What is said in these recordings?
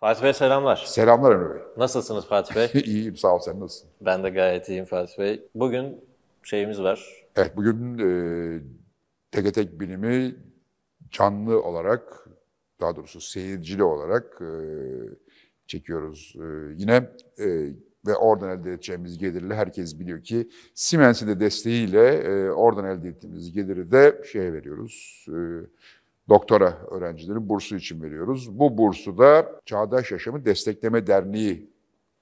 Fatih Bey selamlar. Selamlar Emre Bey. Nasılsınız Fatih Bey? İyiyim sağ ol sen nasılsın? Ben de gayet iyiyim Fatih Bey. Bugün şeyimiz var. Evet bugün e, tek Bilimi canlı olarak daha doğrusu seyircili olarak e, çekiyoruz e, yine e, ve oradan elde edeceğimiz gelirle herkes biliyor ki Siemens'in de desteğiyle e, oradan elde ettiğimiz geliri de şeye veriyoruz. E, doktora öğrencilerin bursu için veriyoruz. Bu bursu da Çağdaş Yaşamı Destekleme Derneği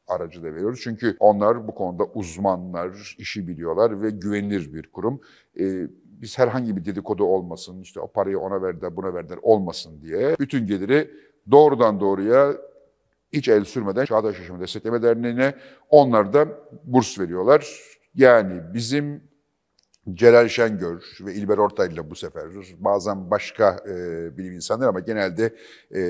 aracılığıyla veriyoruz. Çünkü onlar bu konuda uzmanlar, işi biliyorlar ve güvenilir bir kurum. Ee, biz herhangi bir dedikodu olmasın, işte o parayı ona verdiler, buna verdiler olmasın diye bütün geliri doğrudan doğruya hiç el sürmeden Çağdaş Yaşamı Destekleme Derneği'ne onlar da burs veriyorlar. Yani bizim Celal Şengör ve İlber Ortaylı'yla bu sefer bazen başka e, bilim insanları ama genelde e,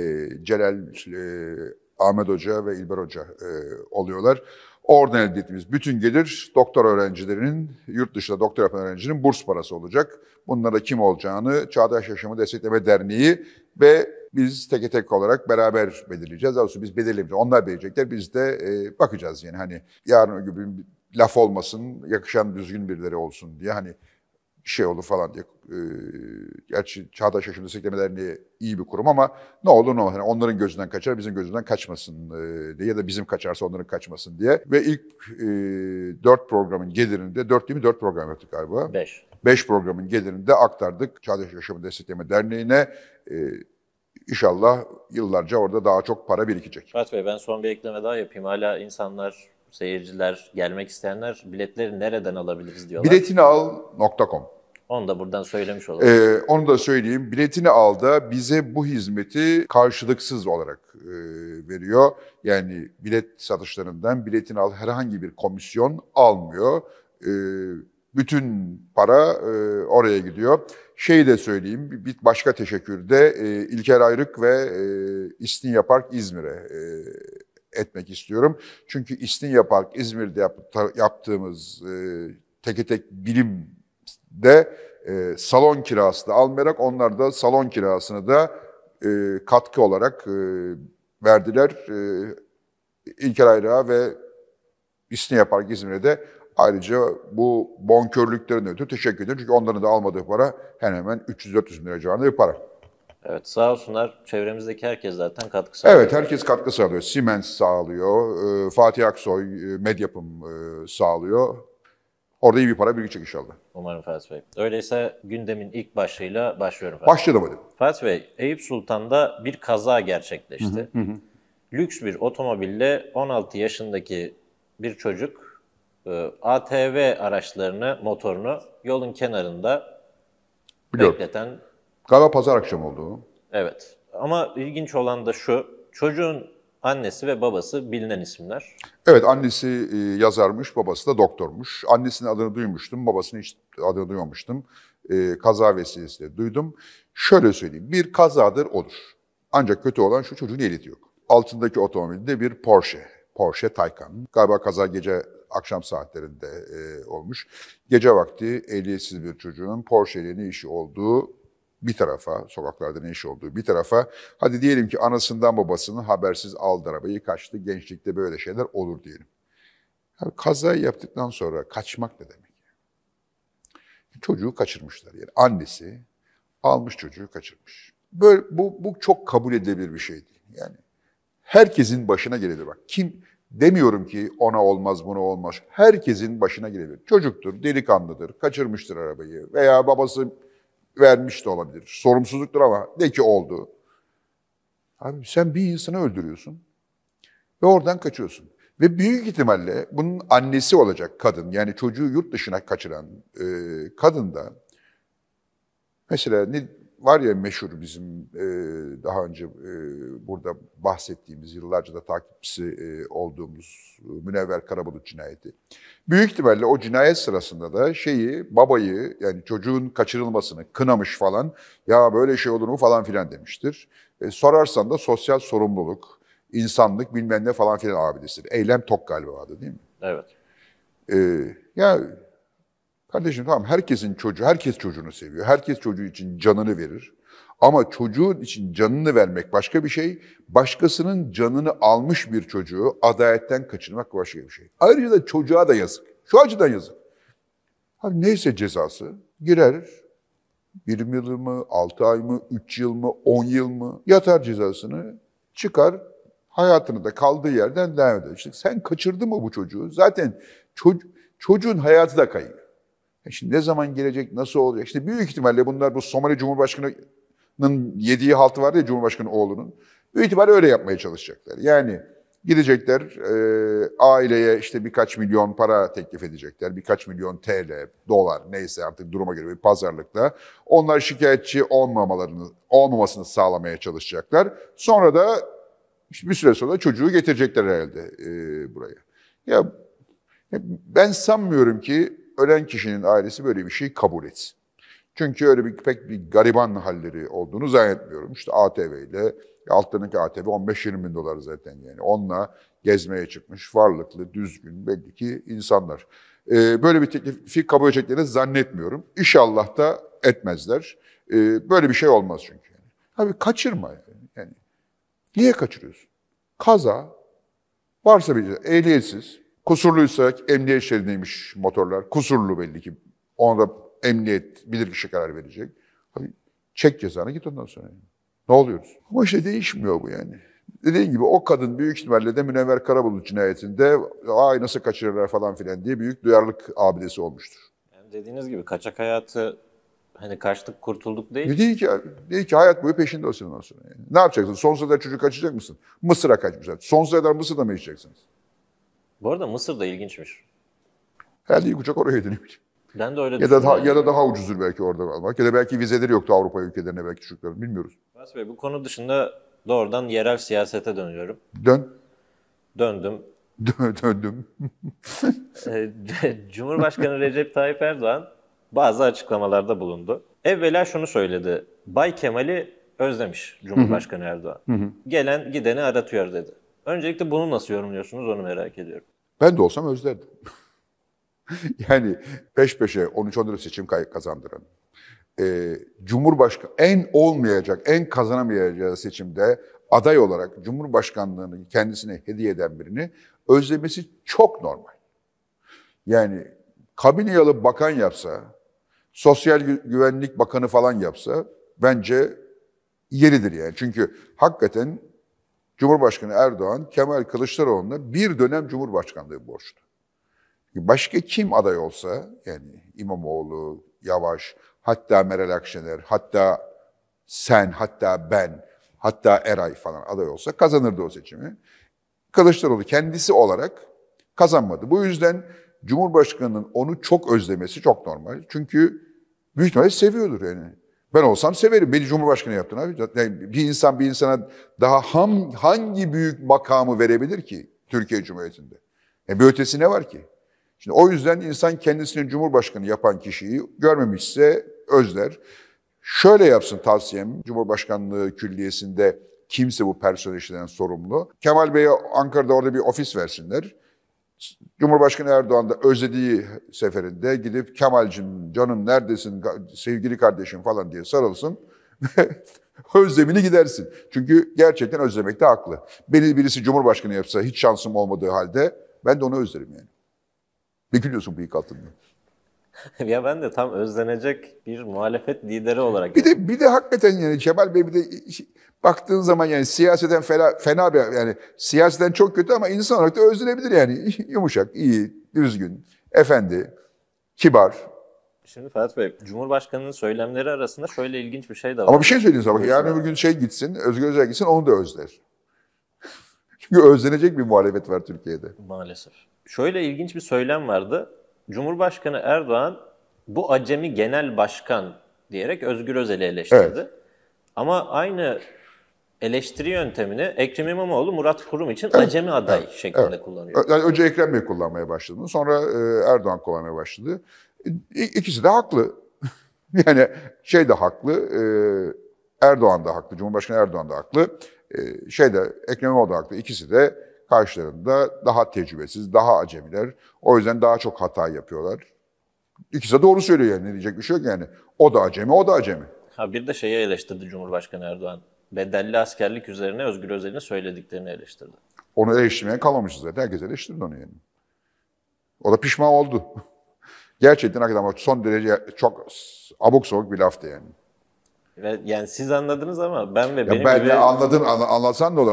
Celal, e, Ahmet Hoca ve İlber Hoca e, oluyorlar. Oradan elde ettiğimiz bütün gelir doktor öğrencilerinin, yurt dışında doktor yapan öğrencinin burs parası olacak. Bunlara kim olacağını Çağdaş Yaşamı Destekleme Derneği ve biz tek tek olarak beraber belirleyeceğiz. Daha biz belirlemeyeceğiz. Onlar belirleyecekler. Biz de e, bakacağız yani hani yarın öbür gün laf olmasın, yakışan düzgün birileri olsun diye hani şey olur falan diye. E, gerçi Çağdaş Yaşam Destekleme Derneği iyi bir kurum ama ne olur ne olur. Yani onların gözünden kaçar, bizim gözünden kaçmasın e, diye ya da bizim kaçarsa onların kaçmasın diye. Ve ilk e, dört programın gelirinde, dört değil mi? Dört program yaptık galiba. Beş. Beş programın gelirinde aktardık Çağdaş Yaşam Destekleme Derneği'ne. E, İnşallah yıllarca orada daha çok para birikecek. Fırat Bey ben son bir ekleme daha yapayım. Hala insanlar seyirciler, gelmek isteyenler biletleri nereden alabiliriz diyorlar. Biletini al.com. Onu da buradan söylemiş olalım. Ee, onu da söyleyeyim. Biletini al da bize bu hizmeti karşılıksız olarak e, veriyor. Yani bilet satışlarından biletini al herhangi bir komisyon almıyor. E, bütün para e, oraya gidiyor. Şey de söyleyeyim, bir başka teşekkür de e, İlker Ayrık ve e, İstinye Park İzmir'e e, etmek istiyorum. Çünkü İstinye Park İzmir'de yap, yaptığımız e, teke tek bilimde e, salon kirası da almayarak onlar da salon kirasını da e, katkı olarak e, verdiler. E, İlker Ayrağı ve İstinye Park İzmir'e de Ayrıca bu bonkörlüklerin ötürü teşekkür ederim. Çünkü onların da almadığı para hemen hemen 300-400 bin lira civarında bir para. Evet sağ olsunlar çevremizdeki herkes zaten katkı sağlıyor. Evet herkes katkı sağlıyor. Siemens sağlıyor, ee, Fatih Aksoy, e, Medyapım e, sağlıyor. Orada iyi bir para birikecek inşallah. Umarım Fatih Bey. Öyleyse gündemin ilk başlığıyla başlıyorum. Fatih Başlayalım hadi. Fatih Bey, Eyüp Sultan'da bir kaza gerçekleşti. Hı hı hı. Lüks bir otomobille 16 yaşındaki bir çocuk e, ATV araçlarını, motorunu yolun kenarında Biliyorum. bekleten Galiba pazar akşamı oldu. Evet. Ama ilginç olan da şu. Çocuğun annesi ve babası bilinen isimler. Evet annesi e, yazarmış, babası da doktormuş. Annesinin adını duymuştum, babasının hiç adını duymamıştım. E, kaza vesilesiyle duydum. Şöyle söyleyeyim, bir kazadır olur. Ancak kötü olan şu çocuğun ehliyeti yok. Altındaki otomobilde bir Porsche, Porsche Taycan. Galiba kaza gece akşam saatlerinde e, olmuş. Gece vakti ehliyetsiz bir çocuğun Porsche ile ne işi olduğu bir tarafa, sokaklarda ne iş olduğu bir tarafa, hadi diyelim ki anasından babasının habersiz aldı arabayı kaçtı, gençlikte böyle şeyler olur diyelim. Yani kaza yaptıktan sonra kaçmak ne demek? Çocuğu kaçırmışlar yani. Annesi almış çocuğu kaçırmış. Böyle, bu, bu çok kabul edilebilir bir şey değil. Yani herkesin başına gelebilir. Bak kim demiyorum ki ona olmaz buna olmaz. Herkesin başına gelebilir. Çocuktur, delikanlıdır, kaçırmıştır arabayı veya babası vermiş de olabilir. Sorumsuzluktur ama de ki oldu. Abi sen bir insanı öldürüyorsun ve oradan kaçıyorsun. Ve büyük ihtimalle bunun annesi olacak kadın, yani çocuğu yurt dışına kaçıran e, kadın da mesela ne, var ya meşhur bizim e, daha önce e, burada bahsettiğimiz, yıllarca da takipçisi e, olduğumuz Münevver Karabulut cinayeti. Büyük ihtimalle o cinayet sırasında da şeyi, babayı yani çocuğun kaçırılmasını kınamış falan, ya böyle şey olur mu falan filan demiştir. E, sorarsan da sosyal sorumluluk, insanlık bilmem ne falan filan abidesidir. Eylem Tok galiba adı değil mi? Evet. E, ya yani Kardeşim tamam herkesin çocuğu, herkes çocuğunu seviyor. Herkes çocuğu için canını verir. Ama çocuğun için canını vermek başka bir şey, başkasının canını almış bir çocuğu adaletten kaçırmak başka bir şey. Ayrıca da çocuğa da yazık. Şu acıdan yazık. Abi neyse cezası girer, 20 yıl mı, 6 ay mı, 3 yıl mı, 10 yıl mı yatar cezasını çıkar hayatını da kaldığı yerden devam eder. İşte sen kaçırdın mı bu çocuğu? Zaten ço- çocuğun hayatı da kayıyor. E şimdi ne zaman gelecek, nasıl olacak? İşte büyük ihtimalle bunlar bu Somali Cumhurbaşkanı'nın yediği haltı var ya Cumhurbaşkanı oğlunun. Büyük ihtimalle öyle yapmaya çalışacaklar. Yani gidecekler e, aileye işte birkaç milyon para teklif edecekler. Birkaç milyon TL, dolar neyse artık duruma göre bir pazarlıkla. Onlar şikayetçi olmamalarını, olmamasını sağlamaya çalışacaklar. Sonra da işte bir süre sonra çocuğu getirecekler herhalde e, buraya. Ya ben sanmıyorum ki ölen kişinin ailesi böyle bir şey kabul etsin. Çünkü öyle bir pek bir gariban halleri olduğunu zannetmiyorum. İşte ATV ile altındaki ATV 15-20 bin dolar zaten yani. Onunla gezmeye çıkmış varlıklı, düzgün belli ki insanlar. Ee, böyle bir teklifi kabul edeceklerini zannetmiyorum. İnşallah da etmezler. Ee, böyle bir şey olmaz çünkü. Yani. Abi kaçırma yani. yani. Niye kaçırıyorsun? Kaza, varsa bir ehliyetsiz, Kusurluysa emniyet şeridindeymiş motorlar. Kusurlu belli ki. Ona da emniyet bilirkişi karar verecek. çek cezanı git ondan sonra. Ne oluyoruz? Ama işte değişmiyor bu yani. Dediğim gibi o kadın büyük ihtimalle de Münevver Karabulut cinayetinde ay nasıl kaçırırlar falan filan diye büyük duyarlılık abidesi olmuştur. Yani dediğiniz gibi kaçak hayatı hani kaçtık kurtulduk değil. Bir değil ki, değil ki hayat boyu peşinde olsun ondan sonra. Yani. Ne yapacaksın? Sonsuza kadar çocuk kaçacak mısın? Mısır'a kaçmışlar. Sonsuza kadar Mısır'da mı yaşayacaksınız? Bu arada Mısır da ilginçmiş. Herhalde ilk uçak oraya dönüyor. Ben de öyle ya da, daha, ya da daha ucuzdur belki orada almak. Ya da belki vizeleri yoktu Avrupa ülkelerine belki çocukların bilmiyoruz. Bas Bey bu konu dışında doğrudan yerel siyasete dönüyorum. Dön. Döndüm. Dö- döndüm. Ee, Cumhurbaşkanı Recep Tayyip Erdoğan bazı açıklamalarda bulundu. Evvela şunu söyledi. Bay Kemal'i özlemiş Cumhurbaşkanı Erdoğan. Gelen gideni aratıyor dedi. Öncelikle bunu nasıl yorumluyorsunuz onu merak ediyorum. Ben de olsam özlerdim. yani peş peşe 13-14 seçim kazandıran, e, Cumhurbaşkanı en olmayacak, en kazanamayacağı seçimde aday olarak Cumhurbaşkanlığını kendisine hediye eden birini özlemesi çok normal. Yani kabine bakan yapsa, sosyal güvenlik bakanı falan yapsa bence yeridir yani. Çünkü hakikaten Cumhurbaşkanı Erdoğan Kemal Kılıçdaroğlu'na bir dönem Cumhurbaşkanlığı borçlu. Başka kim aday olsa yani İmamoğlu, Yavaş, hatta Meral Akşener, hatta sen, hatta ben, hatta Eray falan aday olsa kazanırdı o seçimi. Kılıçdaroğlu kendisi olarak kazanmadı. Bu yüzden Cumhurbaşkanı'nın onu çok özlemesi çok normal. Çünkü büyük ihtimalle seviyordur yani. Ben olsam severim. Beni Cumhurbaşkanı yaptın abi. Yani bir insan bir insana daha ham, hangi büyük makamı verebilir ki Türkiye Cumhuriyeti'nde? E bir ötesi ne var ki? Şimdi o yüzden insan kendisini Cumhurbaşkanı yapan kişiyi görmemişse özler. Şöyle yapsın tavsiyem Cumhurbaşkanlığı Külliyesi'nde kimse bu personel işlerinden sorumlu. Kemal Bey'e Ankara'da orada bir ofis versinler. Cumhurbaşkanı Erdoğan da özlediği seferinde gidip Kemal'cim canım neredesin sevgili kardeşim falan diye sarılsın özlemini gidersin. Çünkü gerçekten özlemekte haklı. Beni birisi Cumhurbaşkanı yapsa hiç şansım olmadığı halde ben de onu özlerim yani. Ne gülüyorsun bıyık altında? ya ben de tam özlenecek bir muhalefet lideri olarak. Bir de bir de hakikaten yani Kemal Bey bir de baktığın zaman yani siyaseten fena, fena bir yani siyaseten çok kötü ama insan olarak da özlenebilir yani. Yumuşak, iyi, düzgün, efendi, kibar. Şimdi Fatih Bey, Cumhurbaşkanı'nın söylemleri arasında şöyle ilginç bir şey de var. Ama bir şey söyleyeyim sana. Bak, yarın öbür gün şey gitsin, Özgür Özel gitsin onu da özler. Çünkü özlenecek bir muhalefet var Türkiye'de. Maalesef. Şöyle ilginç bir söylem vardı. Cumhurbaşkanı Erdoğan bu acemi genel başkan diyerek Özgür Özel'i eleştirdi. Evet. Ama aynı eleştiri yöntemini Ekrem İmamoğlu Murat Kurum için evet. acemi aday evet. şeklinde evet. kullanıyor. Yani önce Ekrem Bey kullanmaya başladı. Sonra e, Erdoğan kullanmaya başladı. E, ikisi de haklı. yani şey de haklı, e, Erdoğan da haklı, Cumhurbaşkanı Erdoğan da haklı, şey de Ekrem İmamoğlu da haklı. İkisi de Karşılarında daha tecrübesiz, daha acemiler. O yüzden daha çok hata yapıyorlar. İkisi de doğru söylüyor yani. Ne diyecek bir şey yok yani. O da acemi, o da acemi. Ha bir de şeyi eleştirdi Cumhurbaşkanı Erdoğan. Bedelli askerlik üzerine Özgür Özel'in söylediklerini eleştirdi. Onu eleştirmeye kalmamışız zaten. Herkes eleştirdi onu yani. O da pişman oldu. Gerçekten hakikaten son derece çok abuk soğuk bir laftı yani. Yani siz anladınız ama ben ve ya benim ben gibi... anladım anlatsan da olur.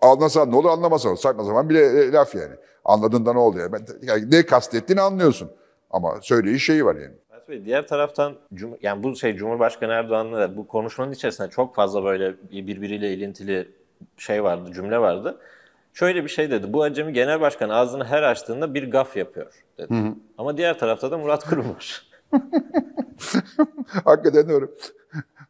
Anlasan ne olur anlamasan saçma zaman bile e, laf yani. Anladığında ne oluyor? Ben, yani ne kastettiğini anlıyorsun. Ama söyleyiş şeyi var yani. Bey, diğer taraftan yani bu şey Cumhurbaşkanı Erdoğan'la bu konuşmanın içerisinde çok fazla böyle birbiriyle ilintili şey vardı, cümle vardı. Şöyle bir şey dedi. Bu acemi genel başkan ağzını her açtığında bir gaf yapıyor dedi. Hı hı. Ama diğer tarafta da Murat Kurum var. Hakikaten öyle.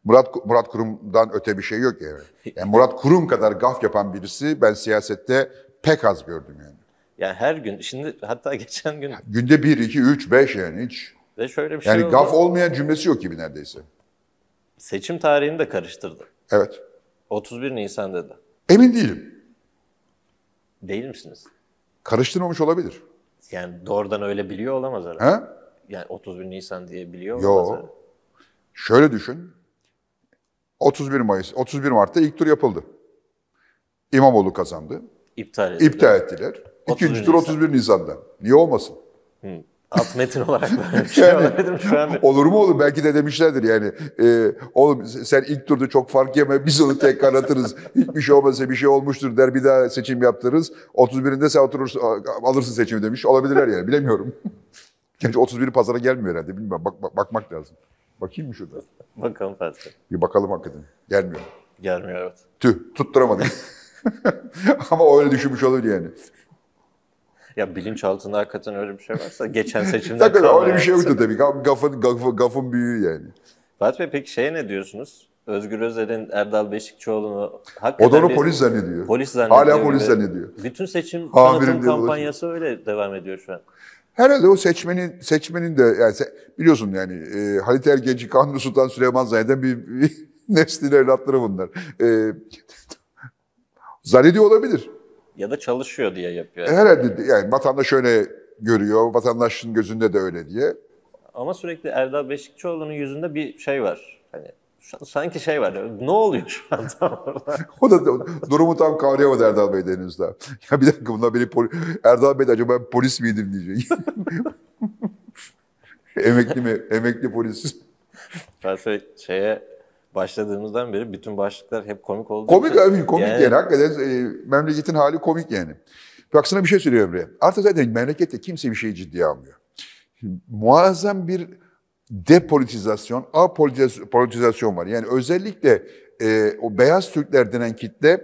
Murat Murat Kurum'dan öte bir şey yok yani. yani Murat Kurum kadar gaf yapan birisi ben siyasette pek az gördüm yani. Yani her gün şimdi hatta geçen gün. Günde 1, 2, 3, 5 yani hiç. Ve şöyle bir şey Yani oldu. gaf olmayan cümlesi yok gibi neredeyse. Seçim tarihini de karıştırdı. Evet. 31 Nisan dedi. Emin değilim. Değil misiniz? Karıştırmamış olabilir. Yani doğrudan öyle biliyor olamaz herhalde. He? Yani 31 Nisan diye biliyor olamaz Yo. Şöyle düşün. 31 Mayıs, 31 Mart'ta ilk tur yapıldı. İmamoğlu kazandı. İptal ettiler. İptal ettiler. İkinci tur 31 Nisan'da. Niye olmasın? Hı. Alt metin olarak bir şey yani, şu an? Olur mu olur? Belki de demişlerdir yani. E, oğlum sen ilk turda çok fark yeme biz onu tekrar atırız. Hiçbir şey olmasa bir şey olmuştur der bir daha seçim yaptırırız. 31'inde sen oturursun, alırsın seçimi demiş. Olabilirler yani bilemiyorum. Gerçi 31'i pazara gelmiyor herhalde bilmiyorum. Bak, bak, bakmak lazım. Bakayım mı şurada? Bakalım Fatih. Bir bakalım hakikaten. Gelmiyor. Gelmiyor evet. Tüh tutturamadık. Ama öyle düşünmüş olur yani. Ya bilinçaltında hakikaten öyle bir şey varsa geçen seçimde Tabii öyle bir şey yoktu tabii. Gafın, gafın, gafın büyüğü yani. Fatih Bey peki şeye ne diyorsunuz? Özgür Özel'in Erdal Beşikçioğlu'nu hakikaten... O da onu polis zannediyor. Polis zannediyor. Hala polis ve zannediyor. Bütün seçim tanıtım kampanyası öyle devam ediyor şu an. Herhalde o seçmenin seçmenin de yani biliyorsun yani e, Halit Ergenci, Kanuni Sultan Süleyman Zahiden bir, bir neslin evlatları bunlar. E, zannediyor olabilir. Ya da çalışıyor diye yapıyor. E, herhalde yani vatandaş şöyle görüyor, vatandaşın gözünde de öyle diye. Ama sürekli Erdal Beşikçioğlu'nun yüzünde bir şey var. Hani şu an sanki şey var. Ne oluyor şu an tam orada? o da durumu tam kavrayamadı Erdal Bey de henüz daha. Ya bir dakika bunlar beni poli... Erdal Bey de acaba ben polis miydim diyecek. emekli mi? Emekli polis. Ben şey, şeye başladığımızdan beri bütün başlıklar hep komik oldu. Komik abi, komik yani, yani hakikaten e, memleketin hali komik yani. Bak sana bir şey söylüyorum Emre. Artık zaten memlekette kimse bir şeyi ciddiye almıyor. Muazzam bir depolitizasyon, apolitizasyon var. Yani özellikle e, o beyaz Türkler denen kitle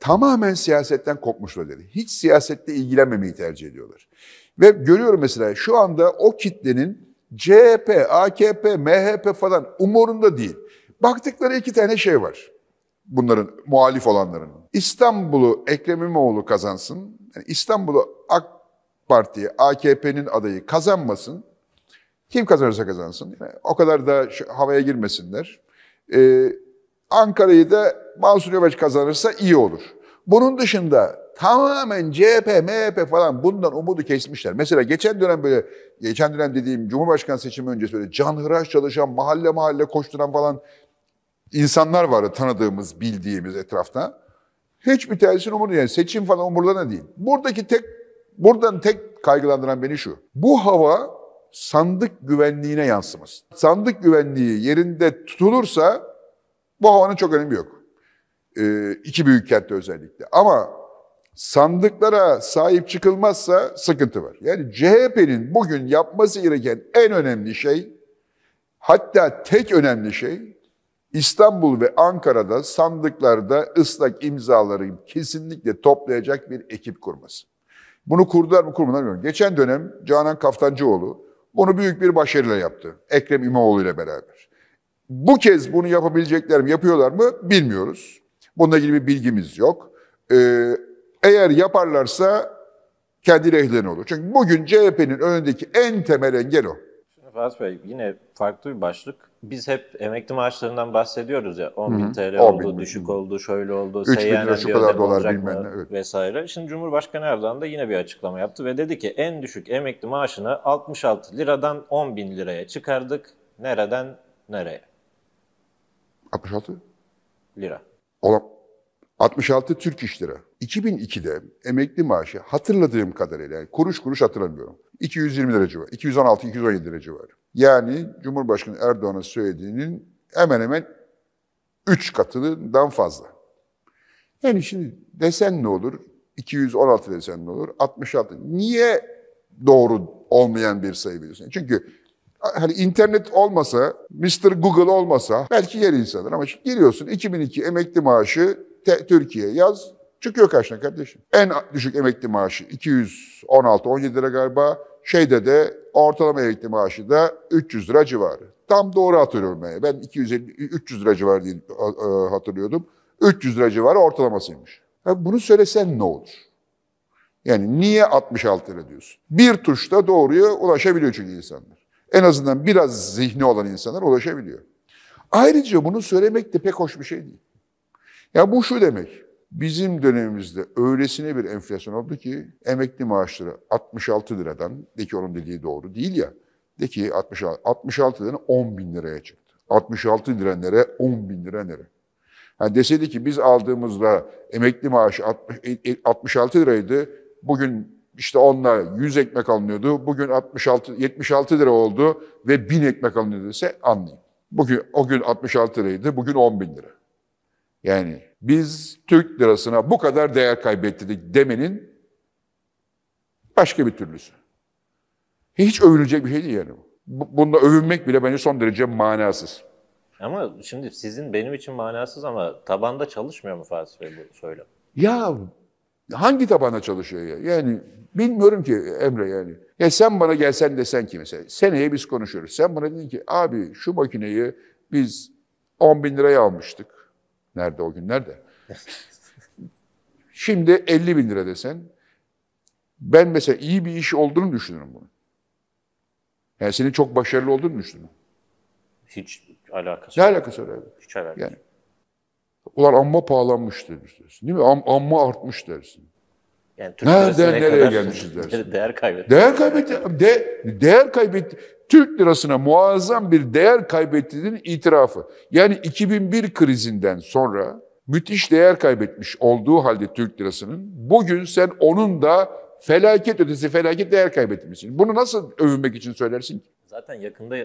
tamamen siyasetten kopmuş dedi. Hiç siyasetle ilgilenmemeyi tercih ediyorlar. Ve görüyorum mesela şu anda o kitlenin CHP, AKP, MHP falan umurunda değil. Baktıkları iki tane şey var. Bunların muhalif olanların. İstanbul'u Ekrem İmamoğlu kazansın. Yani İstanbul'u AK Parti, AKP'nin adayı kazanmasın. Kim kazanırsa kazansın. o kadar da havaya girmesinler. Ee, Ankara'yı da Mansur Yavaş kazanırsa iyi olur. Bunun dışında tamamen CHP, MHP falan bundan umudu kesmişler. Mesela geçen dönem böyle, geçen dönem dediğim Cumhurbaşkanı seçimi öncesi böyle canhıraş çalışan, mahalle mahalle koşturan falan insanlar vardı tanıdığımız, bildiğimiz etrafta. Hiçbir tanesinin umudu yani seçim falan umurlarına değil. Buradaki tek, buradan tek kaygılandıran beni şu. Bu hava sandık güvenliğine yansımaz. Sandık güvenliği yerinde tutulursa bu havanın çok önemi yok. Ee, iki büyük kentte özellikle. Ama sandıklara sahip çıkılmazsa sıkıntı var. Yani CHP'nin bugün yapması gereken en önemli şey, hatta tek önemli şey, İstanbul ve Ankara'da sandıklarda ıslak imzaları kesinlikle toplayacak bir ekip kurması. Bunu kurdular mı kurmadılar bilmiyorum. Geçen dönem Canan Kaftancıoğlu bunu büyük bir başarıyla yaptı. Ekrem İmamoğlu ile beraber. Bu kez bunu yapabilecekler mi, yapıyorlar mı bilmiyoruz. Bununla ilgili bir bilgimiz yok. Ee, eğer yaparlarsa kendi lehlerine olur. Çünkü bugün CHP'nin önündeki en temel engel o. Şimdi Fatih Bey yine farklı bir başlık biz hep emekli maaşlarından bahsediyoruz ya 10 bin TL oldu, bin. düşük oldu, şöyle oldu, seyyanen şu kadar dolar bilmem ne, evet. vesaire. Şimdi Cumhurbaşkanı Erdoğan da yine bir açıklama yaptı ve dedi ki en düşük emekli maaşını 66 liradan 10 bin liraya çıkardık. Nereden nereye? 66 lira. Olam 66 Türk iş lira. 2002'de emekli maaşı hatırladığım kadarıyla yani kuruş kuruş hatırlamıyorum. 220 lira civarı, 216-217 lira civarı. Yani Cumhurbaşkanı Erdoğan'a söylediğinin hemen hemen 3 katından fazla. Yani şimdi desen ne olur? 216 desen ne olur? 66. Niye doğru olmayan bir sayı biliyorsun? Çünkü hani internet olmasa, Mr. Google olmasa belki yer insanlar ama şimdi giriyorsun 2002 emekli maaşı Türkiye yaz Çıkıyor karşına kardeşim. En düşük emekli maaşı 216-17 lira galiba. Şeyde de ortalama emekli maaşı da 300 lira civarı. Tam doğru hatırlıyorum ben. Ben 250, 300 lira civarı diye e, e, hatırlıyordum. 300 lira civarı ortalamasıymış. Ya bunu söylesen ne olur? Yani niye 66 lira diyorsun? Bir tuşla doğruya ulaşabiliyor çünkü insanlar. En azından biraz zihni olan insanlar ulaşabiliyor. Ayrıca bunu söylemek de pek hoş bir şey değil. Ya bu şu demek. Bizim dönemimizde öylesine bir enflasyon oldu ki emekli maaşları 66 liradan, de ki onun dediği doğru değil ya, de ki 66, 66 liradan 10 bin liraya çıktı. 66 lira nere, 10 bin lira nere? Yani deseydi ki biz aldığımızda emekli maaşı 66 e, e, liraydı, bugün işte onunla 100 ekmek alınıyordu, bugün 66, 76 lira oldu ve 1000 ekmek alınıyordu dese anlayayım. Bugün, o gün 66 liraydı, bugün 10 bin lira. Yani biz Türk lirasına bu kadar değer kaybettirdik demenin başka bir türlüsü. Hiç övülecek bir şey değil yani. bu. Bunda övünmek bile bence son derece manasız. Ama şimdi sizin benim için manasız ama tabanda çalışmıyor mu Fatih Bey bu söylem? Ya hangi tabanda çalışıyor ya? Yani bilmiyorum ki Emre yani. Ya sen bana gelsen desen ki mesela seneye biz konuşuyoruz. Sen bana dedin ki abi şu makineyi biz 10 bin liraya almıştık. Nerede o günlerde? Şimdi 50 bin lira desen, ben mesela iyi bir iş olduğunu düşünürüm bunu. Yani senin çok başarılı olduğunu düşünürüm. Hiç alakası Ne alakası var abi? Hiç alakası yani, Ulan amma pahalanmış dersin. Değil mi? Am, amma artmış dersin. Yani Türk Nereden nereye kadar gelmişiz dersin. Değer kaybetti. Değer kaybetti. De, değer kaybetti. Türk lirasına muazzam bir değer kaybettiğinin itirafı. Yani 2001 krizinden sonra müthiş değer kaybetmiş olduğu halde Türk lirasının bugün sen onun da felaket ötesi felaket değer kaybetmişsin. Bunu nasıl övünmek için söylersin ki? Zaten yakında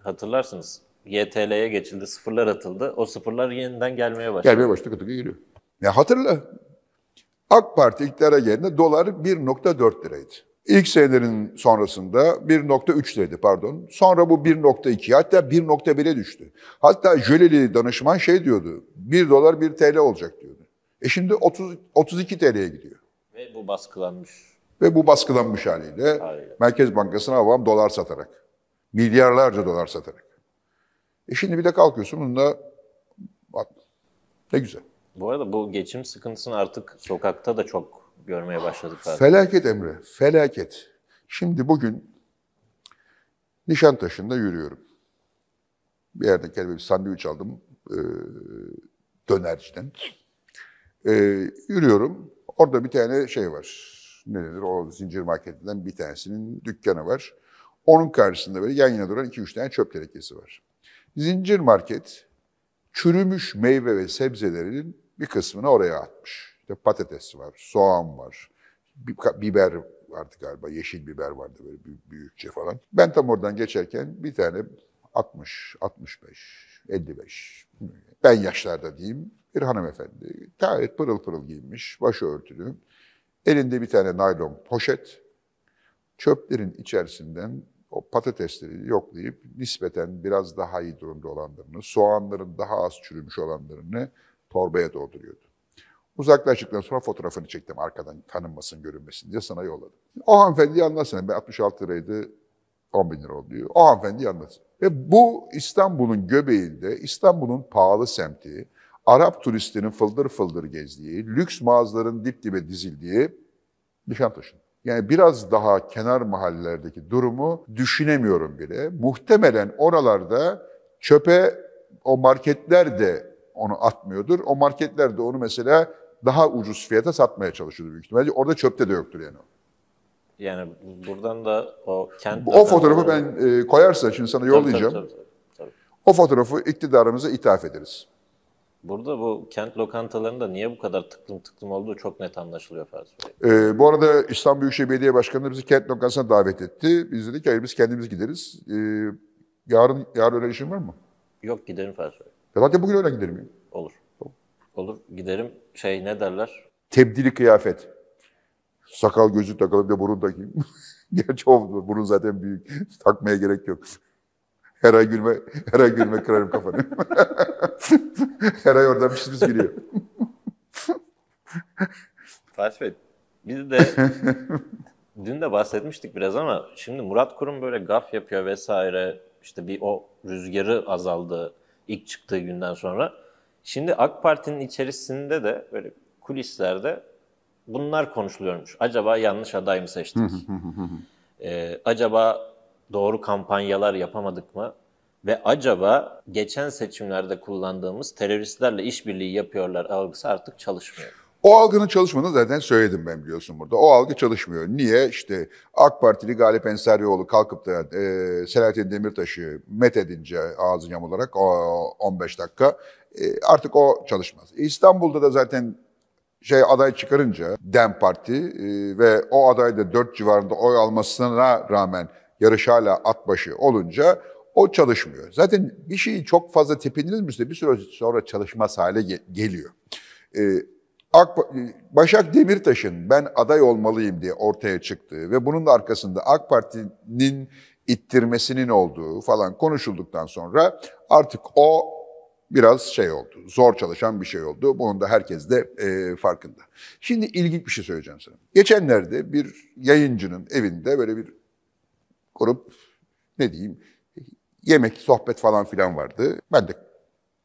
hatırlarsınız YTL'ye geçildi, sıfırlar atıldı. O sıfırlar yeniden gelmeye başladı. Gelmeye başladı, tıkı geliyor. Ya hatırla. AK Parti iktidara geldiğinde dolar 1.4 liraydı. İlk senenin sonrasında 1.3'teydi pardon. Sonra bu 1.2 hatta 1.1'e düştü. Hatta jöleli danışman şey diyordu. 1 dolar 1 TL olacak diyordu. E şimdi 30, 32 TL'ye gidiyor. Ve bu baskılanmış. Ve bu baskılanmış haliyle Hayır. Merkez Bankası'na avam dolar satarak. Milyarlarca dolar satarak. E şimdi bir de kalkıyorsun bununla bak ne güzel. Bu arada bu geçim sıkıntısını artık sokakta da çok görmeye başladık. Abi. Felaket Emre, felaket. Şimdi bugün Nişantaşı'nda yürüyorum. Bir yerde kendime bir sandviç aldım e, dönerciden. E, yürüyorum. Orada bir tane şey var. Ne denir? O zincir marketinden bir tanesinin dükkanı var. Onun karşısında böyle yan yana duran iki üç tane çöp tenekesi var. Zincir market çürümüş meyve ve sebzelerinin bir kısmını oraya atmış. İşte patates var, soğan var, biber vardı galiba, yeşil biber vardı böyle büyükçe falan. Ben tam oradan geçerken bir tane 60, 65, 55, ben yaşlarda diyeyim bir hanımefendi. tayet pırıl pırıl giymiş, başı örtülü. Elinde bir tane naylon poşet. Çöplerin içerisinden o patatesleri yoklayıp nispeten biraz daha iyi durumda olanlarını, soğanların daha az çürümüş olanlarını torbaya dolduruyordu. Uzaklaştıktan sonra fotoğrafını çektim arkadan tanınmasın, görünmesin diye sana yolladım. O hanımefendiyi anlatsana. Ben 66 liraydı, 10 bin lira oluyor. O hanımefendiyi anlatsın. Ve bu İstanbul'un göbeğinde, İstanbul'un pahalı semti, Arap turistinin fıldır fıldır gezdiği, lüks mağazaların dip dibe dizildiği Nişantaşı. Yani biraz daha kenar mahallelerdeki durumu düşünemiyorum bile. Muhtemelen oralarda çöpe o marketler de onu atmıyordur. O marketler de onu mesela daha ucuz fiyata satmaya çalışıyordu büyük ihtimalle. Orada çöpte de yoktur yani o. Yani buradan da o kent... O fotoğrafı ben e, koyarsa şimdi sana yollayacağım. Tabii, tabii, tabii, tabii. O fotoğrafı iktidarımıza ithaf ederiz. Burada bu kent lokantalarında niye bu kadar tıklım tıklım olduğu çok net anlaşılıyor Fatih Ee, bu arada İstanbul Büyükşehir Belediye Başkanı bizi kent lokantasına davet etti. Biz dedik hayır biz kendimiz gideriz. Ee, yarın yarın öyle işin şey var mı? Yok giderim Fatih Bey. E, zaten bugün öyle giderim. Ya. Olur olur. Giderim şey ne derler? Tebdili kıyafet. Sakal gözü takalım bir de burun takayım. Gerçi o burun zaten büyük. Takmaya gerek yok. Her ay gülme, her ay gülme kırarım kafanı. her ay oradan pis pis gülüyor. Fatih Bey, biz de dün de bahsetmiştik biraz ama şimdi Murat Kurum böyle gaf yapıyor vesaire. İşte bir o rüzgarı azaldı ilk çıktığı günden sonra. Şimdi AK Parti'nin içerisinde de böyle kulislerde bunlar konuşuluyormuş. Acaba yanlış aday mı seçtik? ee, acaba doğru kampanyalar yapamadık mı? Ve acaba geçen seçimlerde kullandığımız teröristlerle işbirliği yapıyorlar algısı artık çalışmıyor. O algının çalışmadığını zaten söyledim ben biliyorsun burada. O algı çalışmıyor. Niye? İşte AK Partili Galip Ensarioğlu kalkıp da e, Selahattin Demirtaş'ı met edince ağzı yamularak o, 15 dakika e, artık o çalışmaz. E, İstanbul'da da zaten şey aday çıkarınca DEM Parti e, ve o aday da 4 civarında oy almasına rağmen yarış hala at başı olunca o çalışmıyor. Zaten bir şeyi çok fazla tepindiniz mi bir süre sonra çalışmaz hale geliyor. Başak Demirtaş'ın ben aday olmalıyım diye ortaya çıktığı ve bunun da arkasında AK Parti'nin ittirmesinin olduğu falan konuşulduktan sonra artık o biraz şey oldu, zor çalışan bir şey oldu. Bunun da herkes de e, farkında. Şimdi ilginç bir şey söyleyeceğim sana. Geçenlerde bir yayıncının evinde böyle bir grup ne diyeyim yemek, sohbet falan filan vardı. Ben de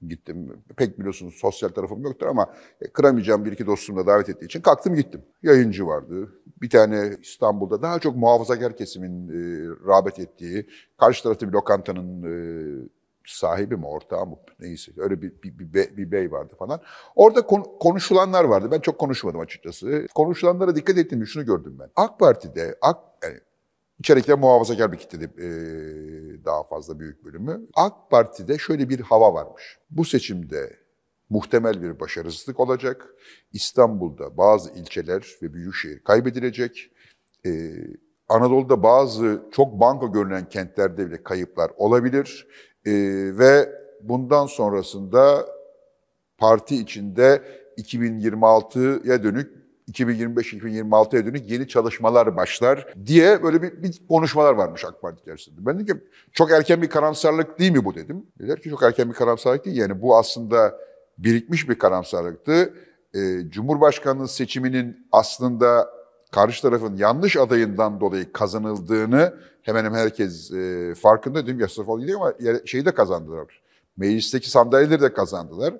gittim. Pek biliyorsunuz sosyal tarafım yoktur ama e, kıramayacağım bir iki dostum da davet ettiği için kalktım gittim. Yayıncı vardı. Bir tane İstanbul'da daha çok muhafazakar kesimin e, rağbet ettiği, karşı tarafta bir lokantanın e, sahibi mi, ortağı mı neyse öyle bir, bir, bir, bey, bir bey vardı falan. Orada kon, konuşulanlar vardı. Ben çok konuşmadım açıkçası. Konuşulanlara dikkat ettim. Şunu gördüm ben. AK Parti'de AK, yani içerikte muhafazakar bir kitledi e, daha fazla büyük bölümü. AK Parti'de şöyle bir hava varmış. Bu seçimde muhtemel bir başarısızlık olacak. İstanbul'da bazı ilçeler ve büyükşehir kaybedilecek. E, Anadolu'da bazı çok banko görünen kentlerde bile kayıplar olabilir. Ee, ve bundan sonrasında parti içinde 2026'ya dönük 2025-2026'ya dönük yeni çalışmalar başlar diye böyle bir, bir konuşmalar varmış AK Parti içerisinde. Ben dedim ki çok erken bir karamsarlık değil mi bu dedim. Dediler ki çok erken bir karamsarlık değil. Yani bu aslında birikmiş bir karamsarlıktı. Ee, Cumhurbaşkanlığı seçiminin aslında karşı tarafın yanlış adayından dolayı kazanıldığını hemen hemen herkes e, farkında. Dedim ya sırf gidiyor ama şeyi de kazandılar. Meclisteki sandalyeleri de kazandılar.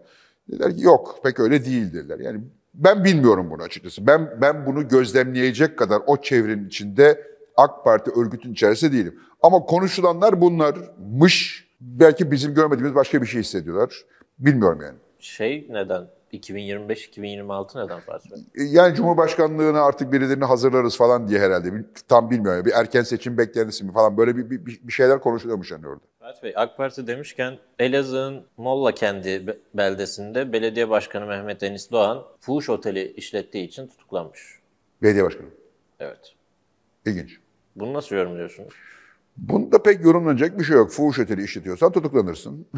Dediler ki yok pek öyle değildirler. Yani ben bilmiyorum bunu açıkçası. Ben ben bunu gözlemleyecek kadar o çevrenin içinde AK Parti örgütün içerisinde değilim. Ama konuşulanlar bunlarmış. Belki bizim görmediğimiz başka bir şey hissediyorlar. Bilmiyorum yani. Şey neden 2025-2026 neden Fatih e, Yani Cumhurbaşkanlığına artık birilerini hazırlarız falan diye herhalde. Tam bilmiyorum. Bir erken seçim mi falan. Böyle bir, bir, bir şeyler konuşuluyormuş hani orada. Fatih Bey, AK Parti demişken Elazığ'ın Molla kendi beldesinde belediye başkanı Mehmet Deniz Doğan fuhuş oteli işlettiği için tutuklanmış. Belediye başkanı? Evet. İlginç. Bunu nasıl yorumluyorsunuz? Bunda pek yorumlanacak bir şey yok. Fuhuş oteli işletiyorsan tutuklanırsın.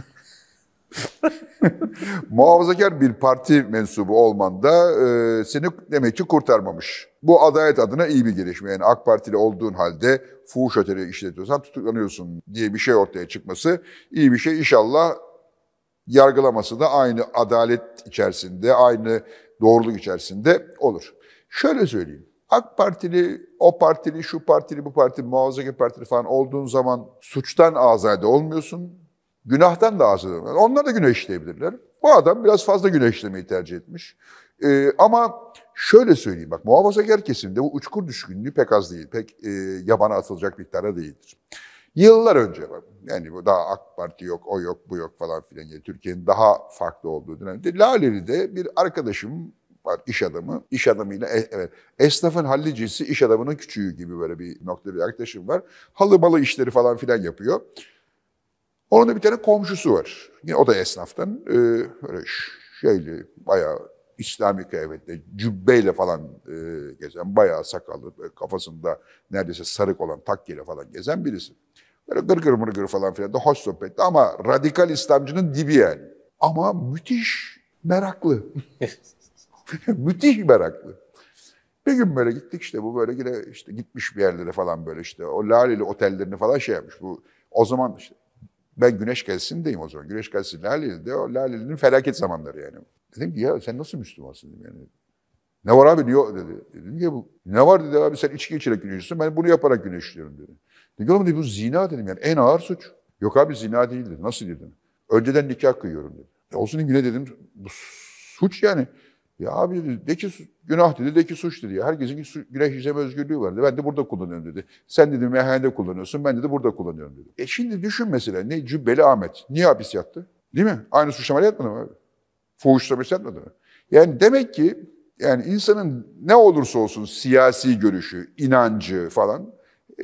Muhafazakar bir parti mensubu olman da e, seni demek ki kurtarmamış. Bu adayet adına iyi bir gelişme. Yani AK Partili olduğun halde fuhuş oteli işletiyorsan tutuklanıyorsun diye bir şey ortaya çıkması iyi bir şey. İnşallah yargılaması da aynı adalet içerisinde, aynı doğruluk içerisinde olur. Şöyle söyleyeyim. AK Partili, o partili, şu partili, bu partili, muhafazakar partili falan olduğun zaman suçtan azade olmuyorsun Günahtan da azdır. Onlar da günah işleyebilirler. Bu adam biraz fazla günah işlemeyi tercih etmiş. Ee, ama şöyle söyleyeyim bak muhafazakar kesimde bu uçkur düşkünlüğü pek az değil. Pek e, yabana atılacak miktara değildir. Yıllar önce bak yani bu daha AK Parti yok, o yok, bu yok falan filan yani Türkiye'nin daha farklı olduğu dönemde Laleli'de bir arkadaşım var iş adamı. İş adamıyla e, evet esnafın hallicisi iş adamının küçüğü gibi böyle bir noktada bir arkadaşım var. Halı balı işleri falan filan yapıyor. Onun da bir tane komşusu var. Yine o da esnaftan. E, böyle şeyli, bayağı İslami kıyafetle, cübbeyle falan e, gezen, bayağı sakallı, kafasında neredeyse sarık olan takkeyle falan gezen birisi. Böyle gırgır mırgır falan filan da hoş sohbetli ama radikal İslamcının dibi yani. Ama müthiş meraklı. müthiş meraklı. Bir gün böyle gittik işte bu böyle yine işte gitmiş bir yerlere falan böyle işte o Laleli otellerini falan şey yapmış. Bu o zaman işte ben Güneş Gelsin'deyim o zaman. Güneş Gelsin Laleli'de. O Laleli'nin felaket zamanları yani. Dedim ki ya sen nasıl Müslümansın dedim yani. Ne var abi diyor dedi. Dedim ki bu ne var dedi abi sen içki içerek güneşliyorsun. Ben bunu yaparak güneşliyorum dedi. Dedim oğlum dedi, bu zina dedim yani en ağır suç. Yok abi zina değil dedi. Nasıl dedim. Önceden nikah kıyıyorum dedi. E olsun güne dedim bu suç yani. Ya abi dedi, de ki günah dedi, de ki suç dedi. herkesin günah işleme özgürlüğü var. Ben de burada kullanıyorum dedi. Sen dedi meyhanede kullanıyorsun, ben de burada kullanıyorum dedi. E şimdi düşün mesela ne Cübbeli Ahmet. Niye hapis yattı? Değil mi? Aynı suçlamayla yatmadı mı abi? Fuhuşlama yatmadı mı? Yani demek ki yani insanın ne olursa olsun siyasi görüşü, inancı falan e,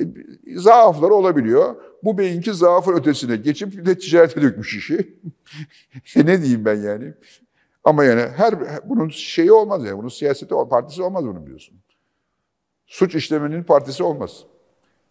zaafları olabiliyor. Bu beyinki zaafın ötesine geçip bir de ticarete dökmüş işi. e ne diyeyim ben yani? Ama yani her bunun şeyi olmaz yani. Bunun siyaseti, partisi olmaz bunu biliyorsun. Suç işleminin partisi olmaz.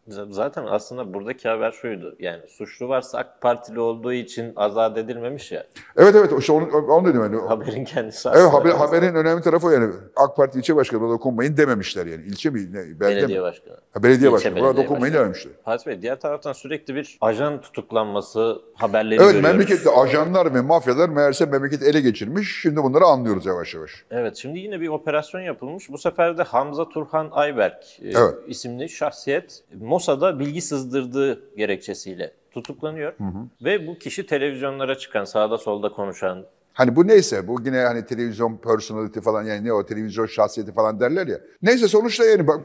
Zaten aslında buradaki haber şuydu. Yani suçlu varsa AK Partili olduğu için azat edilmemiş ya. Evet evet işte onu, onu dedim. Yani. Haberin kendisi aslında. Evet haber, haberin önemli tarafı yani AK Parti ilçe başkanına dokunmayın dememişler yani. İlçe mi? Ne, belediye mi? başkanı. Ha, belediye ilçe başkanı. Buna dokunmayın başkanı. dememişler. Fatih Bey diğer taraftan sürekli bir ajan tutuklanması haberleri evet, görüyoruz. Evet memlekette ajanlar ve mafyalar meğerse memleket ele geçirmiş. Şimdi bunları anlıyoruz yavaş yavaş. Evet şimdi yine bir operasyon yapılmış. Bu sefer de Hamza Turhan Ayberk e, evet. isimli şahsiyet Mossad'a bilgi sızdırdığı gerekçesiyle tutuklanıyor. Hı hı. Ve bu kişi televizyonlara çıkan, sağda solda konuşan, Hani bu neyse bu yine hani televizyon personality falan yani ne o televizyon şahsiyeti falan derler ya. Neyse sonuçta yani bak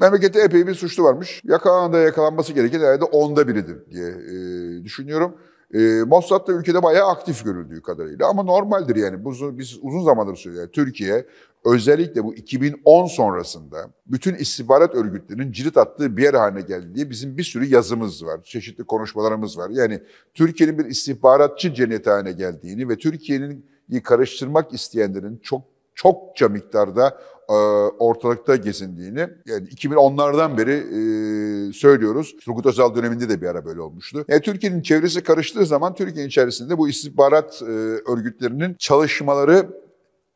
memlekette epey bir suçlu varmış. Yakalananda yakalanması gereken herhalde onda biridir diye e, düşünüyorum. E, Mossad da ülkede bayağı aktif görüldüğü kadarıyla ama normaldir yani. Bu, biz uzun zamandır söylüyoruz. Türkiye özellikle bu 2010 sonrasında bütün istihbarat örgütlerinin cirit attığı bir yer haline geldi diye bizim bir sürü yazımız var, çeşitli konuşmalarımız var. Yani Türkiye'nin bir istihbaratçı cenneti haline geldiğini ve Türkiye'nin karıştırmak isteyenlerin çok çokça miktarda e, ortalıkta gezindiğini yani 2010'lardan beri e, söylüyoruz. Turgut Özal döneminde de bir ara böyle olmuştu. Yani e, Türkiye'nin çevresi karıştığı zaman Türkiye'nin içerisinde bu istihbarat örgütlerinin çalışmaları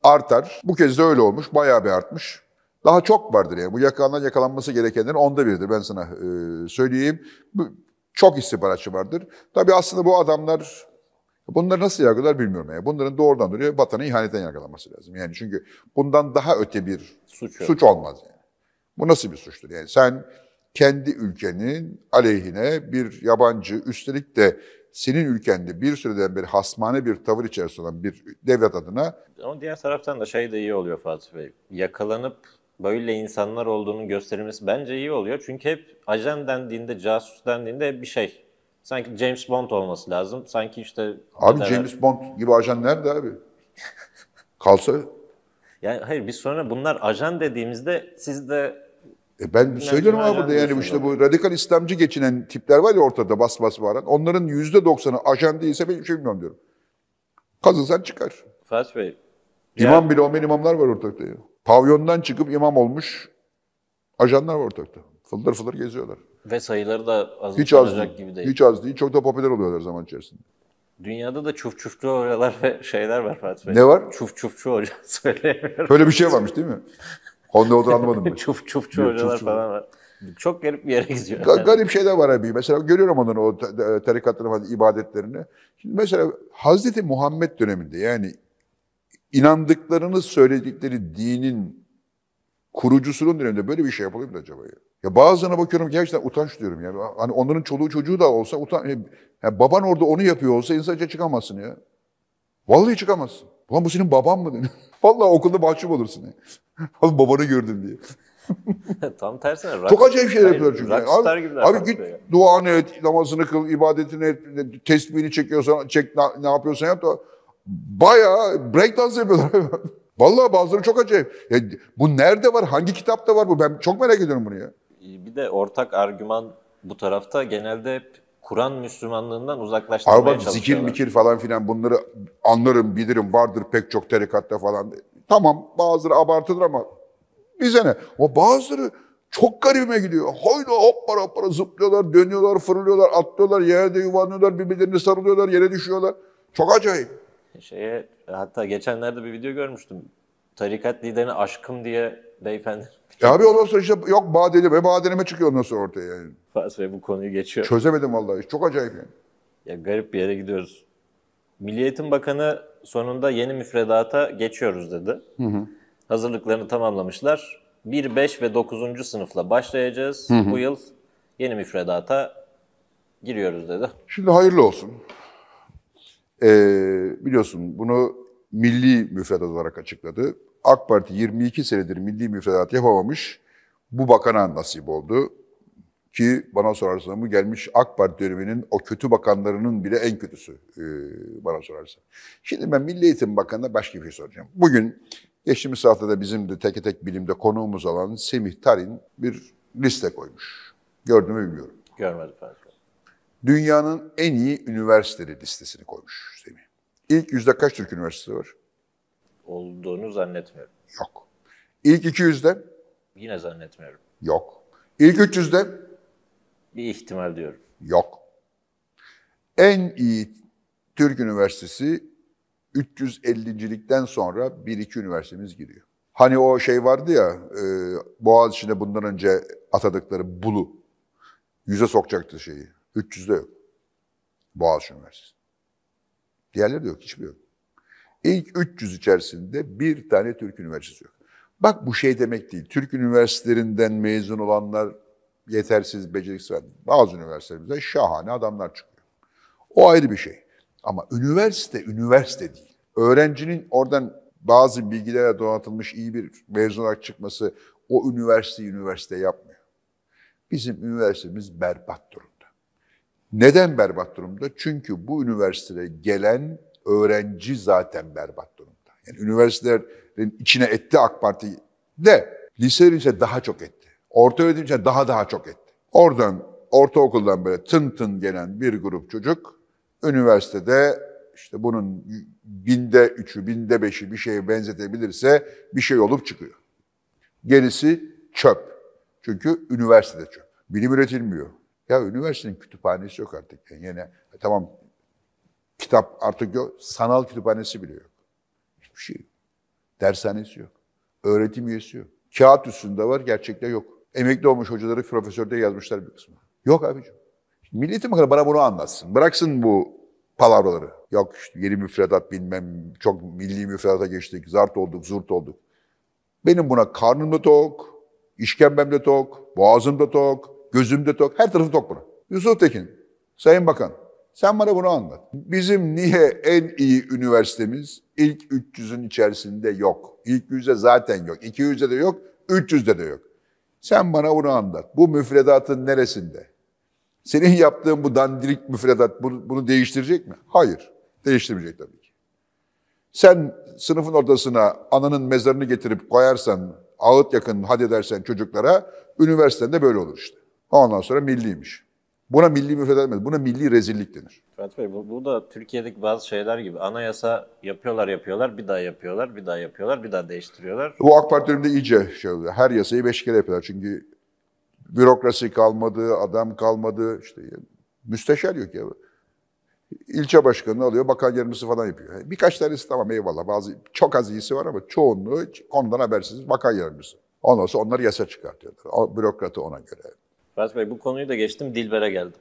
artar. Bu kez de öyle olmuş. Bayağı bir artmış. Daha çok vardır yani. Bu yakalanan yakalanması gerekenlerin onda biridir. Ben sana söyleyeyim. çok istihbaratçı vardır. Tabii aslında bu adamlar Bunları nasıl yargılar bilmiyorum. Yani. Bunların doğrudan doğruya vatana ihanetten yargılanması lazım. Yani çünkü bundan daha öte bir suç, suç olmaz yani. Bu nasıl bir suçtur? Yani sen kendi ülkenin aleyhine bir yabancı, üstelik de senin ülkende bir süreden beri hasmane bir tavır içerisinde olan bir devlet adına... Ama diğer taraftan da şey de iyi oluyor Fatih Bey. Yakalanıp böyle insanlar olduğunun gösterilmesi bence iyi oluyor. Çünkü hep ajan dendiğinde, casus dendiğinde bir şey Sanki James Bond olması lazım. Sanki işte... Abi kadar... James Bond gibi ajan nerede abi? Kalsa... Yani hayır biz sonra bunlar ajan dediğimizde siz de... E ben söylüyorum abi burada yani işte bu radikal İslamcı geçinen tipler var ya ortada bas bas varan. Onların yüzde doksanı ajan değilse ben hiçbir şey bilmiyorum diyorum. Kazınsan çıkar. Fatih Bey. İmam yani... bile olmayan imamlar var ortalıkta. Pavyondan çıkıp imam olmuş ajanlar var ortakta. Fıldır fıldır geziyorlar. Ve sayıları da az hiç az değil. gibi değil. Hiç az değil. Çok da popüler oluyorlar zaman içerisinde. Dünyada da çuf çufçu hocalar ve şeyler var Fatih Bey. Ne var? Çuf çufçu hoca söyleyemiyorum. Böyle bir şey varmış değil mi? Honda olduğunu anlamadım ben. çuf çufçu hocalar çuf, çuf. falan var. Çok garip bir yere gidiyor. Ga- garip şeyler var abi. Mesela görüyorum onların o e, tarikatların falan ibadetlerini. Şimdi mesela Hazreti Muhammed döneminde yani inandıklarını söyledikleri dinin kurucusunun döneminde böyle bir şey yapılabilir acaba ya? Ya bazılarına bakıyorum gerçekten utanç diyorum ya. Hani onların çoluğu çocuğu da olsa utan yani baban orada onu yapıyor olsa insanca çıkamazsın ya. Vallahi çıkamazsın. Ulan bu senin baban mı? Vallahi okulda mahcup olursun ya. Abi babanı gördüm diye. Tam tersine. Rock, Çok acayip şeyler yapıyorlar çünkü. Rockstar yani. Abi, abi git yani. duanı et, namazını kıl, ibadetini et, tesbihini çekiyorsan, çek ne, ne yapıyorsan yap da bayağı breakdance yapıyorlar. Vallahi bazıları çok acayip. Ya, bu nerede var? Hangi kitapta var bu? Ben çok merak ediyorum bunu ya. Ee, bir de ortak argüman bu tarafta genelde hep Kur'an Müslümanlığından uzaklaştırmaya Abi çalışıyorlar. Zikir mikir falan filan bunları anlarım, bilirim. Vardır pek çok tarikatta falan. Tamam bazıları abartılır ama bize ne? O bazıları çok garibime gidiyor. Hayda hoppara hoppara zıplıyorlar, dönüyorlar, fırlıyorlar, atlıyorlar, yerde yuvarlıyorlar, birbirlerini sarılıyorlar, yere düşüyorlar. Çok acayip şeye hatta geçenlerde bir video görmüştüm. Tarikat liderini aşkım diye beyefendi. Ya e abi ondan sonra işte yok badeli ve badenime çıkıyor ondan sonra ortaya yani. Fas bu konuyu geçiyor. Çözemedim vallahi. Çok acayip yani. Ya garip bir yere gidiyoruz. Milliyetin Bakanı sonunda yeni müfredata geçiyoruz dedi. Hı hı. Hazırlıklarını tamamlamışlar. 1, 5 ve 9. sınıfla başlayacağız. Hı hı. Bu yıl yeni müfredata giriyoruz dedi. Şimdi hayırlı olsun. E, biliyorsun bunu milli müfredat olarak açıkladı. AK Parti 22 senedir milli müfredat yapamamış. Bu bakana nasip oldu. Ki bana sorarsan bu gelmiş AK Parti döneminin o kötü bakanlarının bile en kötüsü e, bana sorarsan. Şimdi ben Milli Eğitim Bakanı'na başka bir şey soracağım. Bugün geçtiğimiz haftada bizim de teke tek bilimde konuğumuz olan Semih Tarin bir liste koymuş. Gördün mü bilmiyorum. Görmedim efendim dünyanın en iyi üniversiteleri listesini koymuş Semih. İlk yüzde kaç Türk üniversitesi var? Olduğunu zannetmiyorum. Yok. İlk 200'de? Yine zannetmiyorum. Yok. İlk 300'de? Bir ihtimal diyorum. Yok. En iyi Türk üniversitesi 350'cilikten sonra bir iki üniversitemiz giriyor. Hani o şey vardı ya, e, Boğaziçi'ne bundan önce atadıkları bulu. Yüze sokacaktı şeyi. 300'de yok. Boğaziçi Üniversitesi. Diğerleri de yok, hiçbir yok. İlk 300 içerisinde bir tane Türk üniversitesi yok. Bak bu şey demek değil. Türk üniversitelerinden mezun olanlar yetersiz, beceriksiz. Bazı üniversitelerimizde şahane adamlar çıkıyor. O ayrı bir şey. Ama üniversite, üniversite değil. Öğrencinin oradan bazı bilgilere donatılmış iyi bir mezun olarak çıkması o üniversiteyi üniversite yapmıyor. Bizim üniversitemiz berbat durumda. Neden berbat durumda? Çünkü bu üniversiteye gelen öğrenci zaten berbat durumda. Yani üniversitelerin içine etti AK Parti de liselerin içine daha çok etti. Orta öğretim daha daha çok etti. Oradan ortaokuldan böyle tın tın gelen bir grup çocuk üniversitede işte bunun binde üçü, binde beşi bir şeye benzetebilirse bir şey olup çıkıyor. Gerisi çöp. Çünkü üniversitede çöp. Bilim üretilmiyor. Ya üniversitenin kütüphanesi yok artık. Yani yine tamam kitap artık yok. Sanal kütüphanesi bile yok. Hiçbir şey yok. Dershanesi yok. Öğretim üyesi yok. Kağıt üstünde var, gerçekte yok. Emekli olmuş hocaları profesörde yazmışlar bir kısmı. Yok abicim. Milletim kadar bana bunu anlatsın. Bıraksın bu palavraları. Yok işte yeni müfredat bilmem, çok milli müfredata geçtik, zart olduk, zurt olduk. Benim buna karnım da tok, işkembem de tok, boğazım da tok, gözümde tok, her tarafı tok buna. Yusuf Tekin, Sayın Bakan, sen bana bunu anlat. Bizim niye en iyi üniversitemiz ilk 300'ün içerisinde yok? İlk 100'e zaten yok. 200'e de yok, 300'de de yok. Sen bana bunu anlat. Bu müfredatın neresinde? Senin yaptığın bu dandirik müfredat bunu, bunu değiştirecek mi? Hayır. Değiştirmeyecek tabii ki. Sen sınıfın ortasına ananın mezarını getirip koyarsan, ağıt yakın hadi dersen çocuklara, üniversitede böyle olur işte. Ondan sonra milliymiş. Buna milli müfredat denmez. Buna milli rezillik denir. Fırat Bey bu, bu da Türkiye'deki bazı şeyler gibi. Anayasa yapıyorlar yapıyorlar, bir daha yapıyorlar, bir daha yapıyorlar, bir daha değiştiriyorlar. Bu AK Parti döneminde iyice şey oluyor. Her yasayı beş kere yapıyorlar. Çünkü bürokrasi kalmadı, adam kalmadı. işte müsteşar yok ya. İlçe başkanını alıyor, bakan yardımcısı falan yapıyor. Birkaç tanesi tamam eyvallah. Bazı çok az iyisi var ama çoğunluğu konudan habersiz bakan yardımcısı. Ondan sonra onları yasa çıkartıyorlar. Bürokratı ona göre. Murat Bey bu konuyu da geçtim Dilber'e geldim.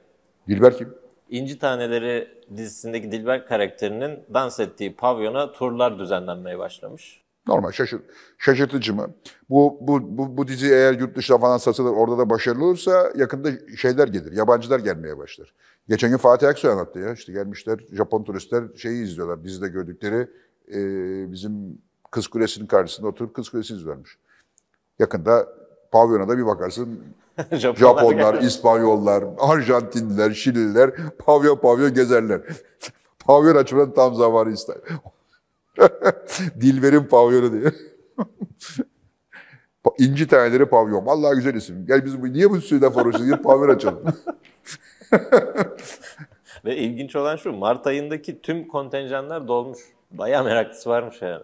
Dilber kim? İnci Taneleri dizisindeki Dilber karakterinin dans ettiği pavyona turlar düzenlenmeye başlamış. Normal şaşır, şaşırtıcı mı? Bu, bu, bu, bu dizi eğer yurt dışına falan satılır, orada da başarılı olursa yakında şeyler gelir, yabancılar gelmeye başlar. Geçen gün Fatih Aksoy anlattı ya, işte gelmişler Japon turistler şeyi izliyorlar, dizide gördükleri e, bizim Kız Kulesi'nin karşısında oturup Kız Kulesi izlermiş. Yakında pavyona da bir bakarsın Japonlar, Japonlar İspanyollar, Arjantinliler, Şili'ler, pavyon pavyon gezerler. pavyon açmanın tam zamanı ister. Dilber'in pavyonu diye. İnci taneleri pavyon. Allah güzel isim. Gel biz bu, niye bu suyla foroşuz diye pavyon açalım. Ve ilginç olan şu, Mart ayındaki tüm kontenjanlar dolmuş. Bayağı meraklısı varmış yani.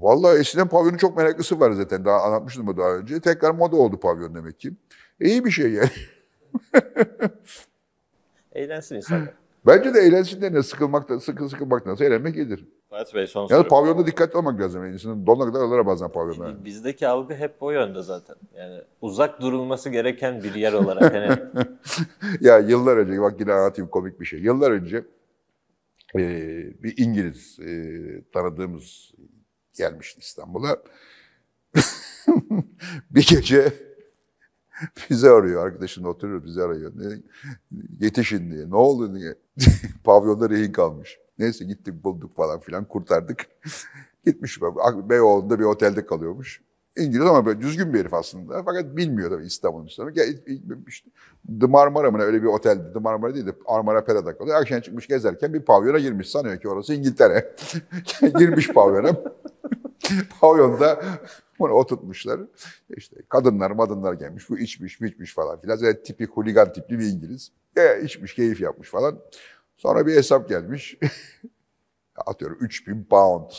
Vallahi eskiden pavyonun çok meraklısı var zaten. Daha anlatmıştım daha önce. Tekrar moda oldu pavyon demek ki. İyi bir şey yani. Eğlensin insanlar. Bence de eğlensinler ne sıkılmak da sıkı sıkılmak nasıl eğlenmek iyidir. Fatih Bey son Yani soru. pavyonda dikkatli olmak lazım. Yani İnsanın donuna kadar alır bazen pavyonda. Bizdeki algı hep o yönde zaten. Yani uzak durulması gereken bir yer olarak. Yani ya yıllar önce, bak yine anlatayım komik bir şey. Yıllar önce e, bir İngiliz e, tanıdığımız gelmişti İstanbul'a. bir gece Bize arıyor. Arkadaşım oturuyor bize arıyor. Ne, yetişin diye. Ne oldu diye. Pavyonda rehin kalmış. Neyse gittik bulduk falan filan kurtardık. Gitmiş Beyoğlu'nda bir otelde kalıyormuş. İngiliz ama böyle düzgün bir herif aslında. Fakat bilmiyor tabii İstanbul'un İstanbul'u. İşte, The Marmara mı öyle bir oteldi. The Marmara değil de Marmara Pera'da kalıyor. Akşam çıkmış gezerken bir pavyona girmiş. Sanıyor ki orası İngiltere. girmiş pavyona. Pavyonda bunu oturtmuşlar. İşte kadınlar madınlar gelmiş. Bu içmiş içmiş falan filan. Zaten tipi huligan tipli bir İngiliz. E, içmiş keyif yapmış falan. Sonra bir hesap gelmiş. Atıyorum 3000 pound.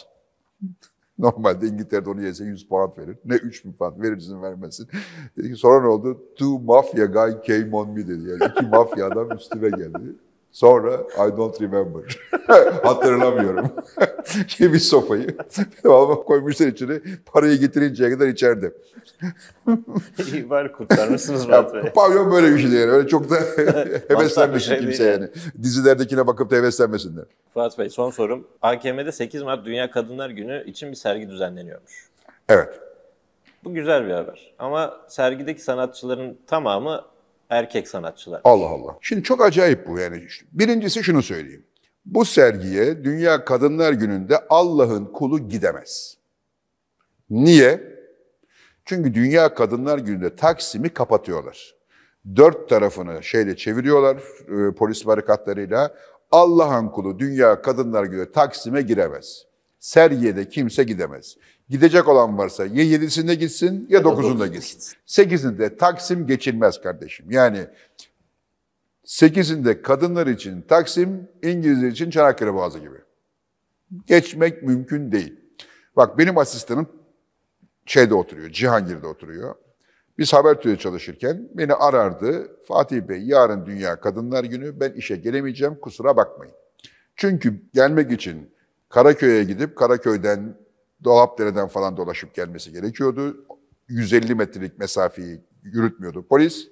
Normalde İngiltere'de onu yese 100 pound verir. Ne 3000 pound verirsin vermesin. Dedi ki sonra ne oldu? Two mafia guy came on me dedi. Yani iki mafya adam üstüme geldi. Sonra I don't remember. Hatırlamıyorum şey bir sofayı. Babama koymuşlar içeri, Parayı getirinceye kadar içeride. İyi bari kurtarmışsınız Murat Bey. Pavyon böyle bir şeydi yani. Öyle çok da heveslenmesin şey kimse yani. Dizilerdekine bakıp da heveslenmesinler. Fuat Bey son sorum. AKM'de 8 Mart Dünya Kadınlar Günü için bir sergi düzenleniyormuş. Evet. Bu güzel bir haber. Ama sergideki sanatçıların tamamı erkek sanatçılar. Allah Allah. Şimdi çok acayip bu yani. Birincisi şunu söyleyeyim. Bu sergiye Dünya Kadınlar Günü'nde Allah'ın kulu gidemez. Niye? Çünkü Dünya Kadınlar Günü'nde Taksim'i kapatıyorlar. Dört tarafını şeyle çeviriyorlar e, polis barikatlarıyla. Allah'ın kulu Dünya Kadınlar Günü Taksim'e giremez. Sergiye de kimse gidemez. Gidecek olan varsa ya yedisinde gitsin ya dokuzunda gitsin. Sekizinde Taksim geçilmez kardeşim. Yani 8'inde kadınlar için Taksim, İngilizler için Çanakkale Boğazı gibi. Geçmek mümkün değil. Bak benim asistanım şeyde oturuyor, Cihangir'de oturuyor. Biz Habertürk'te çalışırken beni arardı. Fatih Bey yarın Dünya Kadınlar Günü ben işe gelemeyeceğim kusura bakmayın. Çünkü gelmek için Karaköy'e gidip Karaköy'den Dolapdere'den falan dolaşıp gelmesi gerekiyordu. 150 metrelik mesafeyi yürütmüyordu polis.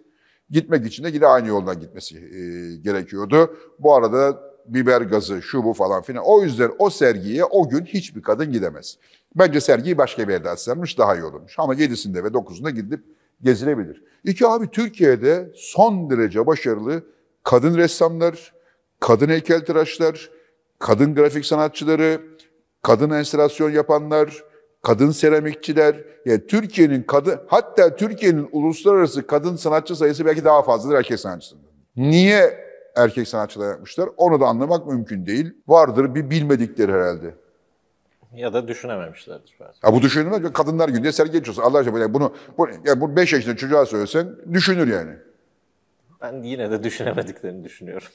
Gitmek için de yine aynı yoldan gitmesi e, gerekiyordu. Bu arada biber gazı, şu bu falan filan. O yüzden o sergiye o gün hiçbir kadın gidemez. Bence sergiyi başka bir yerde açsalarmış daha iyi olurmuş. Ama 7'sinde ve 9'unda gidip gezilebilir. İki abi Türkiye'de son derece başarılı kadın ressamlar, kadın heykeltıraşlar, kadın grafik sanatçıları, kadın enstalasyon yapanlar, kadın seramikçiler, yani Türkiye'nin kadın, hatta Türkiye'nin uluslararası kadın sanatçı sayısı belki daha fazladır erkek sanatçısından. Niye erkek sanatçılar yapmışlar? Onu da anlamak mümkün değil. Vardır bir bilmedikleri herhalde. Ya da düşünememişlerdir belki. Ya bu düşünülmez. Kadınlar günde sergi geçiyorsun. Allah aşkına yani bunu, bunu, yani bunu 5 yaşında çocuğa söylesen düşünür yani. Ben yine de düşünemediklerini düşünüyorum.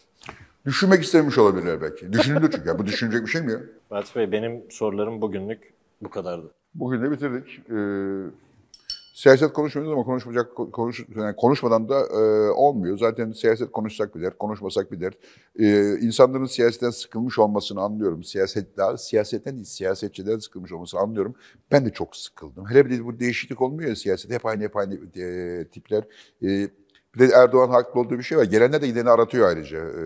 Düşünmek istemiş olabilirler belki. Düşünülür çünkü. Ya. Bu düşünecek bir şey mi ya? Fatih Bey benim sorularım bugünlük bu kadardı. Bugün de bitirdik. E, siyaset konuşmuyoruz ama konuşmayacak konuş, yani konuşmadan da e, olmuyor. Zaten siyaset konuşsak bir dert, konuşmasak bir dert. E, insanların siyasetten sıkılmış olmasını anlıyorum. Siyasetler, siyasetten değil, siyasetçiden sıkılmış olmasını anlıyorum. Ben de çok sıkıldım. Hele bir de bu değişiklik olmuyor ya siyaset. Hep aynı, hep aynı e, tipler. E, bir de Erdoğan haklı olduğu bir şey var. Gelenler de gideni aratıyor ayrıca e,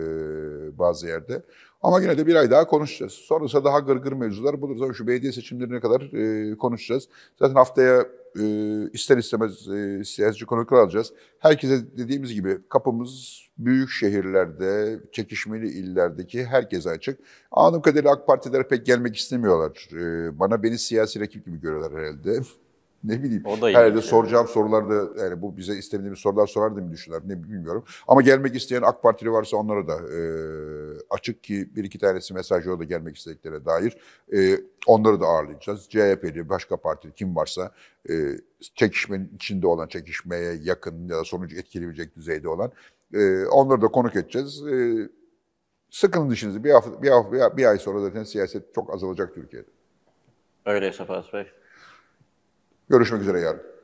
bazı yerde. Ama yine de bir ay daha konuşacağız. Sonrasında daha gırgır mevzular bulursa şu belediye seçimlerine kadar e, konuşacağız. Zaten haftaya e, ister istemez e, siyasetçi konuklar alacağız. Herkese dediğimiz gibi kapımız büyük şehirlerde, çekişmeli illerdeki herkese açık. Anım kadarıyla AK Partiler pek gelmek istemiyorlar. E, bana beni siyasi rakip gibi görüyorlar herhalde ne bileyim. O da Herhalde şey. soracağım sorularda yani bu bize istemediğimiz sorular sorar diye mi düşünler ne bilmiyorum. Ama gelmek isteyen AK Partili varsa onlara da e, açık ki bir iki tanesi mesajı da gelmek istediklere dair e, onları da ağırlayacağız. CHP'li, başka partili kim varsa e, çekişmenin içinde olan, çekişmeye yakın ya da sonucu etkileyecek düzeyde olan e, onları da konuk edeceğiz. E, sıkın dişinizi bir, hafta, bir, hafta, bir ay sonra zaten siyaset çok azalacak Türkiye'de. Öyle Sefer Bey. Görüşmek üzere yarın.